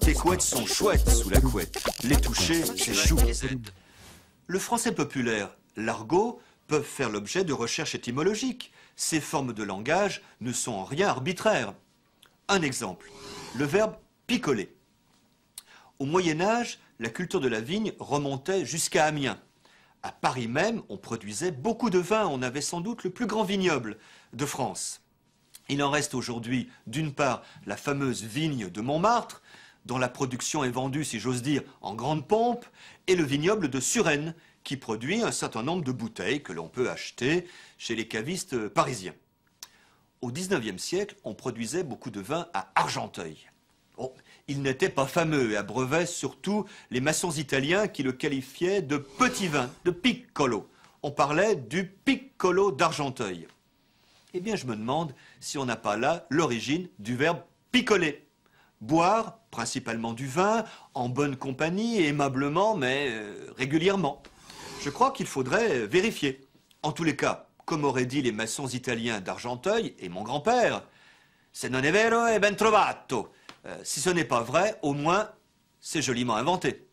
Tes couettes sont chouettes sous la couette. Les toucher, c'est chou. Le français populaire, l'argot, peuvent faire l'objet de recherches étymologiques. Ces formes de langage ne sont en rien arbitraires. Un exemple, le verbe picoler. Au Moyen Âge, la culture de la vigne remontait jusqu'à Amiens. À Paris même, on produisait beaucoup de vin, on avait sans doute le plus grand vignoble de France. Il en reste aujourd'hui, d'une part, la fameuse vigne de Montmartre, dont la production est vendue, si j'ose dire, en grande pompe, et le vignoble de Suresnes, qui produit un certain nombre de bouteilles que l'on peut acheter chez les cavistes parisiens. Au XIXe siècle, on produisait beaucoup de vin à Argenteuil. Bon, il n'était pas fameux et abreuvait surtout les maçons italiens qui le qualifiaient de petit vin, de piccolo. On parlait du piccolo d'Argenteuil. Eh bien, je me demande si on n'a pas là l'origine du verbe picoler. Boire, principalement du vin, en bonne compagnie, aimablement, mais euh, régulièrement. Je crois qu'il faudrait euh, vérifier. En tous les cas, comme auraient dit les maçons italiens d'Argenteuil et mon grand-père, « Se non è vero, è ben trovato euh, Si ce n'est pas vrai, au moins, c'est joliment inventé.